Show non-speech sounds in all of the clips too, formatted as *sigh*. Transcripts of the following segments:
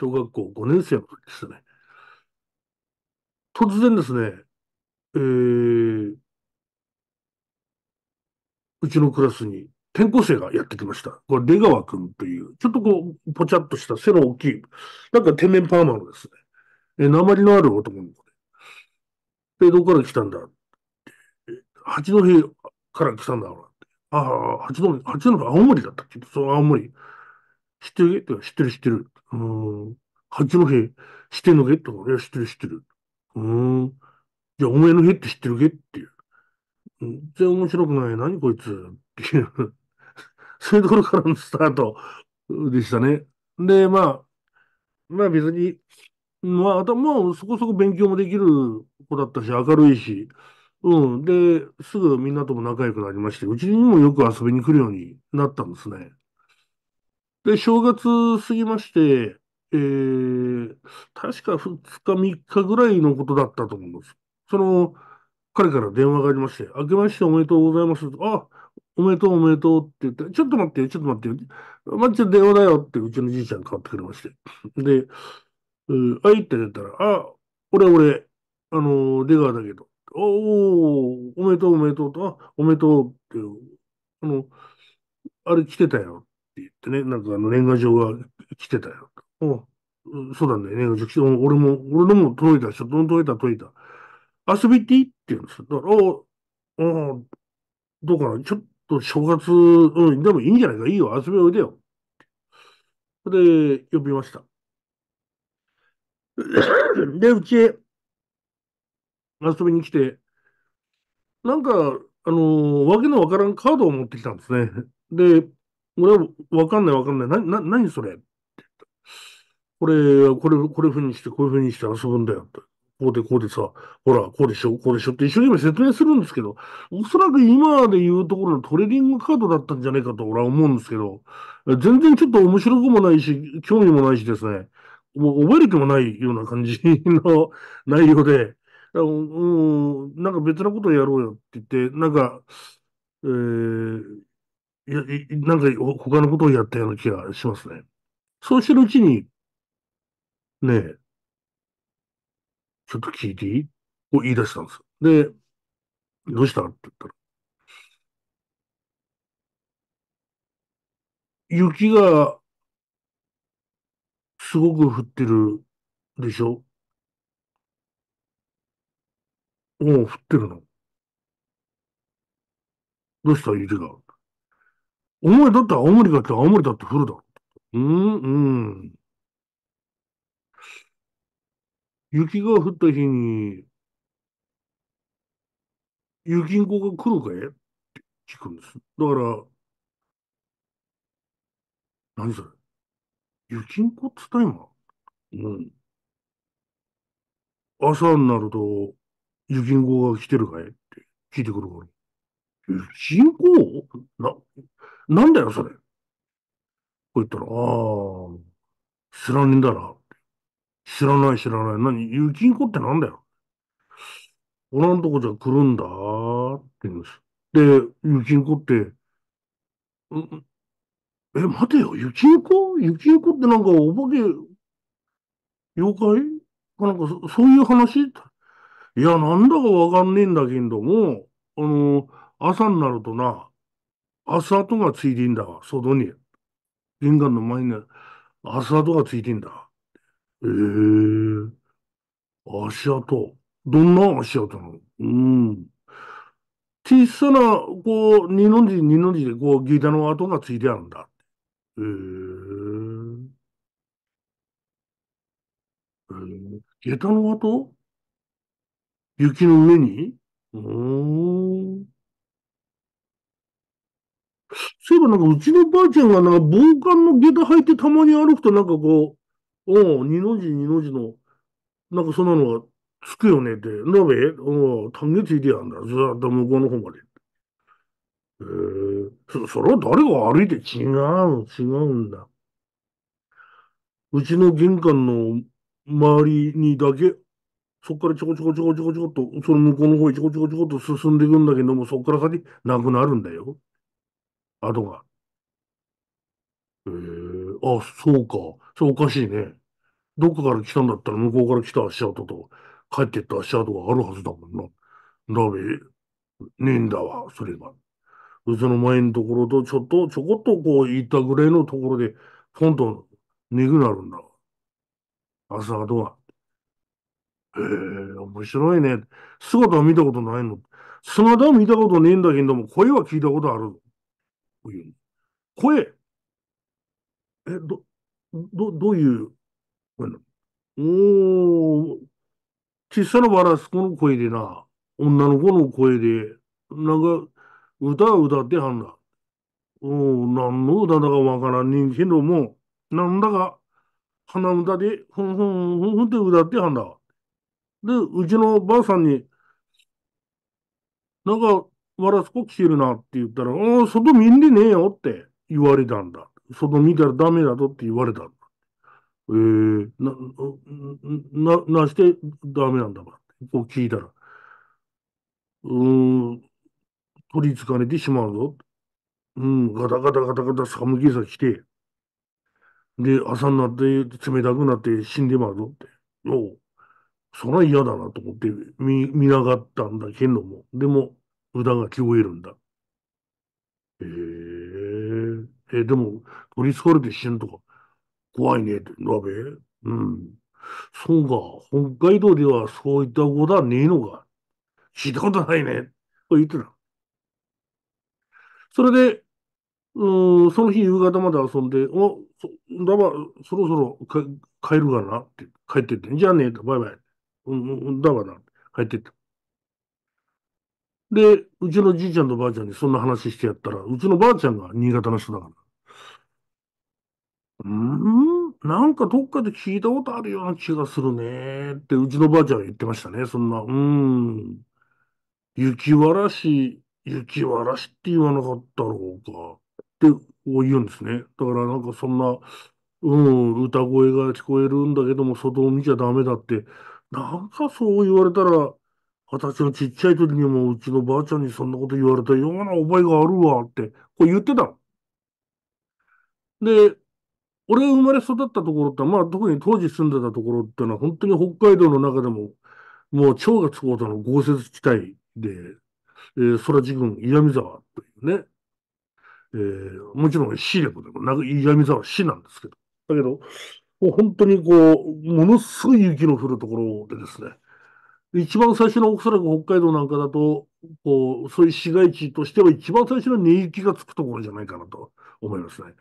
小学校5年生の時ですね。突然ですね、えー、うちのクラスに転校生がやってきました。これ、出川くんという、ちょっとこう、ぽちゃっとした背の大きい、なんか天然パーマのですね、えー、鉛のある男の子で、えどこから来たんだ八戸から来たんだろうなああ、八戸、八戸、青森だったっけそう、青森。知ってる知ってる知ってる。うん。八戸、四天のけとかは知ってる知ってる。うん。じゃあ、お前の毛って知ってるけっていう。全然面白くない。何こいつっていう *laughs* そういうところからのスタートでしたね。で、まあ、まあ別に、まあ、頭もそこそこ勉強もできる子だったし、明るいし、うん。で、すぐみんなとも仲良くなりまして、うちにもよく遊びに来るようになったんですね。で、正月過ぎまして、えー、確か2日、3日ぐらいのことだったと思うんです。その、彼から電話がありまして、明けましておめでとうございます。あ、おめでとうおめでとうって言って、ちょっと待ってよ、ちょっと待ってよ。待って電話だよってうちのじいちゃん代わってくれまして。で、うあいって出たら、あ、俺俺、あの出川だけど、おお、おめでとうおめでとうと、あ、おめでとうっていう、あの、あれ来てたよってね、なんかあの年賀状が来てたよ。おそうだね、年賀状来て、俺も、俺のも届いた、ちょっと届いた、届いた。遊びっていいって言うんですよ。だから、おおどうかな、ちょっと正月、うん、でもいいんじゃないか、いいよ、遊びおいでよ。で、呼びました。で、うちへ遊びに来て、なんか、あのー、わけのわからんカードを持ってきたんですね。で、俺はわかんないわかんない。な、な、何それこれ、これ、こういうふうにして、こういうふうにして遊ぶんだよって。こうで、こうでさ、ほら、こうでしょ、こうでしょって一生懸命説明するんですけど、おそらく今で言うところのトレーディングカードだったんじゃないかと俺は思うんですけど、全然ちょっと面白くもないし、興味もないしですね、もう覚える気もないような感じの *laughs* 内容で、うん、なんか別なことをやろうよって言って、なんか、えー、なんか他のことをやったような気がしますね。そうしてるうちに、ねえ、ちょっと聞いていいを言い出したんです。で、どうしたって言ったら、雪がすごく降ってるでしょもう降ってるのどうした雪がお前だったら青森だって青森だって降るだろ。うん、うん。雪が降った日に、雪んこが来るかいって聞くんです。だから、何それ雪んこっつった今。うん。朝になると、雪んこが来てるかいって聞いてくるから。雪んこな、なんだよ、それ。こう言ったら、ああ、知らねえんだな。知らない、知らない。何ゆきんこってなんだよ。俺のとこじゃ来るんだって言うんです。で、ゆきんこって、うん、え、待てよ、ゆきんこゆきんこってなんかお化け、妖怪かなんかそういう話いや、なんだかわかんねえんだけども、あの、朝になるとな、足跡がついてんだ、外に。玄関の前に足跡がついてんだ。ええー、足跡。どんな足跡なのうん。小さな、こう、二の字、二の字で、こう、ギターの跡がついてあるんだ。えええー、下駄の跡雪の上にうん。なんかうちのばあちゃんがなんか防寒の下駄履いてたまに歩くとなんかこう、お二の字二の字の、なんかそんなのがつくよねって、鍋うん、単月いてやんだ。ずーっと向こうの方まで。えー、そ、それは誰が歩いて違う、違うんだ。うちの玄関の周りにだけ、そこからちょこちょこちょこちょこちょこっと、その向こうの方へちょこちょこちょこっと進んでいくんだけども、そこから先なくなるんだよ。アドが。ええあ、そうか。それおかしいね。どこから来たんだったら向こうから来た足跡と、帰ってった足跡があるはずだもんな。だべ、ねえんだわ、それが。うちの前のところとちょっと、ちょこっとこう行ったぐらいのところで、ポンとねぐなるんだ。朝跡が。へえ、面白いね。姿は見たことないの。姿は見たことねえんだけども、声は聞いたことある。いう。声え、ど、ど、どういう声なのおー、小さなバラスコの声でな、女の子の声で、なんか、歌を歌ってはんだ。おー、何の歌だかわからん人間のども、なんだか、鼻歌で、ふんふんふんふんって歌ってはんだ。で、うちのばあさんに、なんか、ガラスコ着てるなって言ったら、ああ、外見んでねえよって言われたんだ。外見たらダメだぞって言われたんだ。ええー、な、な、なしてダメなんだかこう聞いたら。うん、取りつかれてしまうぞ。うん、ガタガタガタガタ寒気さ来て、で、朝になって冷たくなって死んでまうぞって。おう、そら嫌だなと思って見、見なかったんだけども。でも、駄が聞こえるんだ。ええー、え、でも、取り憑かれて死ぬとか、怖いねって、なべ。うん。そうか、北海道ではそういったことはねえのか。聞いたことないね。と言ってた。それで、うん、その日夕方まで遊んで、お、そ、だば、そろそろか帰るかなって、帰ってって、じゃねえと、バイバイ。うん、だばな、帰ってって。で、うちのじいちゃんとばあちゃんにそんな話してやったら、うちのばあちゃんが新潟の人だから。んんなんかどっかで聞いたことあるような気がするね。って、うちのばあちゃんは言ってましたね。そんな、うん。雪わらし、雪わらしって言わなかったろうか。って、言うんですね。だからなんかそんな、うん、歌声が聞こえるんだけども、外を見ちゃダメだって、なんかそう言われたら、私がちっちゃい時にもうちのばあちゃんにそんなこと言われたような覚えがあるわって、こう言ってたで、俺が生まれ育ったところって、まあ特に当時住んでたところってのは本当に北海道の中でも、もう超がつくうとの豪雪地帯で、えー、空地郡岩見沢というね、えー、もちろん市でもでも岩見沢市なんですけど、だけど、もう本当にこう、ものすごい雪の降るところでですね、一番最初のおそらく北海道なんかだと、こう、そういう市街地としては一番最初の値行がつくところじゃないかなと思いますね。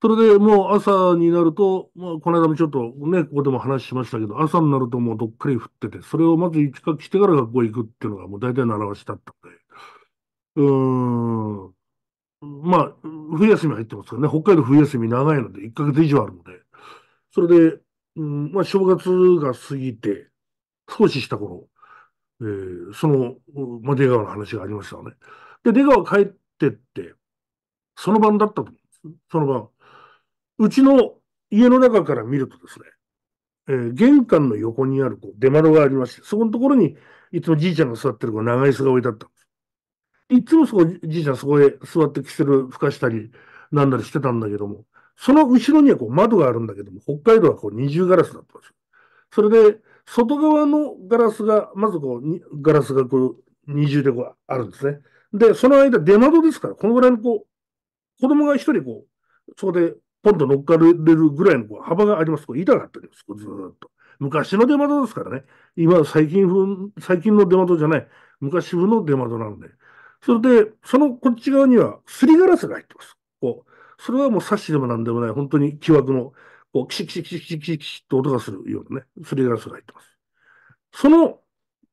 それでもう朝になると、まあ、この間もちょっとね、ここでも話しましたけど、朝になるともうどっかり降ってて、それをまず一かしてから学校行くっていうのがもう大体習わしだったんで。うーん。まあ、冬休み入ってますからね、北海道冬休み長いので、1ヶ月以上あるので、それで、うん、まあ、正月が過ぎて、少しした頃、えー、その、まあ、出川の話がありましたね。で、出川帰ってって、その晩だったと思うんです。その晩。うちの家の中から見るとですね、えー、玄関の横にあるこう出窓がありまして、そこのところにいつもじいちゃんが座ってるこう長椅子が置いてあったんです。いつもそこ、じいちゃんそこへ座って着せる、吹かしたり、なんだりしてたんだけども、その後ろにはこう窓があるんだけども、北海道はこう二重ガラスだったんですよ。それで、外側のガラスが、まずこう、ガラスがこう、二重でこう、あるんですね。で、その間、出窓ですから、このぐらいのこう、子供が一人こう、そこでポンと乗っかれるぐらいのこう幅があります。こう板があったります。ずっと。昔の出窓ですからね。今、最近風、最近の出窓じゃない。昔風の出窓なので。それで、そのこっち側にはすりガラスが入ってます。こう。それはもうサッシでもなんでもない、本当に木枠のこう、キシキシキシキシキシキシって音がするようなね、スリガラスが入ってます。その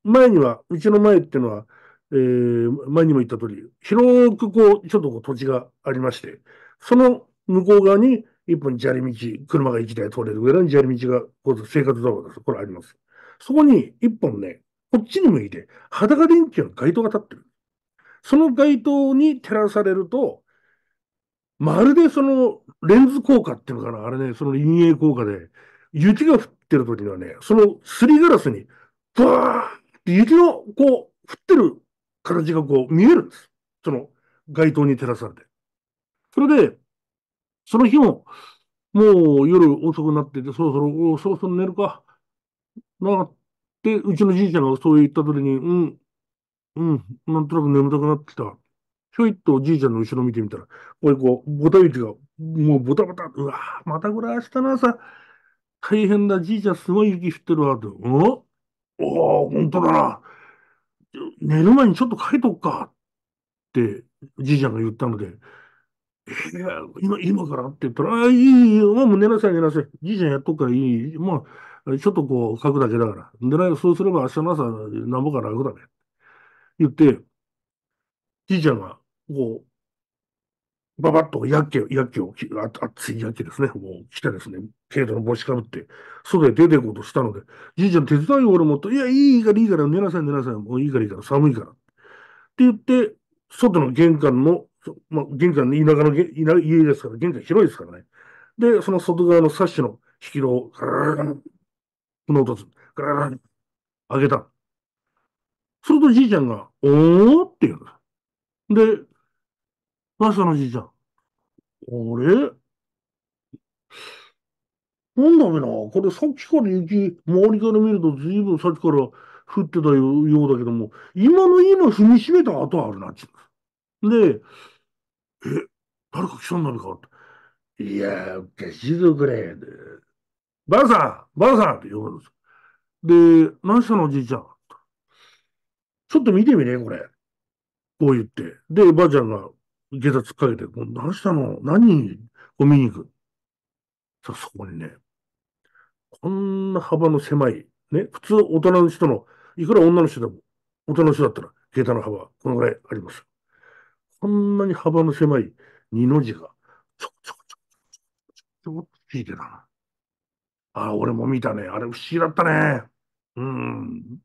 前には、うちの前っていうのは、えー、前にも言った通り、広くこう、ちょっとこう土地がありまして、その向こう側に一本砂利道、車が1台通れるぐらいの砂利道が、こう生活道路です。これあります。そこに一本ね、こっちに向いて、裸電球の街灯が立ってる。その街灯に照らされると、まるでそのレンズ効果っていうのかな、あれね、その陰影効果で、雪が降ってる時にはね、そのすりガラスに、バーって雪のこう、降ってる形がこう見えるんです。その街灯に照らされて。それで、その日も、もう夜遅くなってて、そろそろ、そろそろ寝るか。なって、うちのじいちゃんがそう言った時に、うん、うん、なんとなく眠たくなってきた。ひょいっとおじいちゃんの後ろ見てみたら、これこう、ボタ雪が、もうボタボタ、うわぁ、またこれ明日の朝、大変だ、じいちゃんすごい雪降ってるわ、と。うんおお本当だな。寝る前にちょっと書いとくか、って、じいちゃんが言ったので、いや、今、今からって言ったら、あ、いい、いい、もう寝なさい、寝なさい。じいちゃんやっとくからいい。まあ、ちょっとこう書くだけだから。でないそうすれば明日の朝、なんぼか楽だね。言って、じいちゃんがもう、ばばっとやっけ、やっけを、あ熱いやっけですね、もう来てですね、軽度の帽子かぶって、外へ出ていこうとしたので、じいちゃん手伝いよ、俺もと、いや、いいからいいから寝なさい寝なさい、もういいからいいから、寒いから。って言って、外の玄関の、まあ、玄関の田舎の家ですから、玄関広いですからね。で、その外側のサッシの引き戸を、ガラガラこの音つ、ガラガラ開けた。するとじいちゃんが、おーって言うんです。で、マスターのじいちゃん。あれなんだな、これさっきから雪、周りから見るとずいぶんさっきから降ってたようだけども、今の今踏みしめた跡あるな、ちで、え、誰か来たんだべかって。いやー、消しくれ。ばあさんばあさんって呼ぶんです。で、何したのおじいちゃん。ちょっと見てみね、これ。こう言って。で、ばあちゃんが、下駄突っかけて、こう何したの何を見に行くそ、そこにね、こんな幅の狭い、ね、普通大人の人の、いくら女の人でも、大人の人だったら、下駄の幅、このぐらいあります。こんなに幅の狭い二の字が、ちょこちょこちょこちょこちょこついてたな。ああ、俺も見たね。あれ不思議だったね。うん。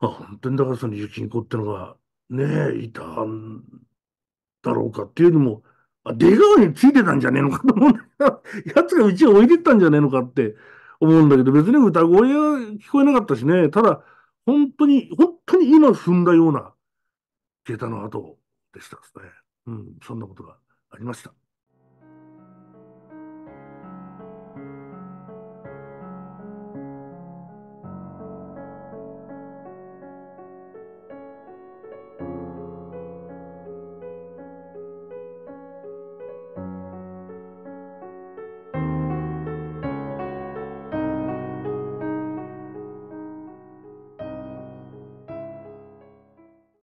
あ、本当にだからその雪子ってのが、ねえ、いたんだろうかっていうのも、出川についてたんじゃねえのかと思うんだけど、や *laughs* つがうちを置いてったんじゃねえのかって思うんだけど、別に歌声は聞こえなかったしね、ただ、本当に、本当に今踏んだような、下駄の後でしたですね。うん、そんなことがありました。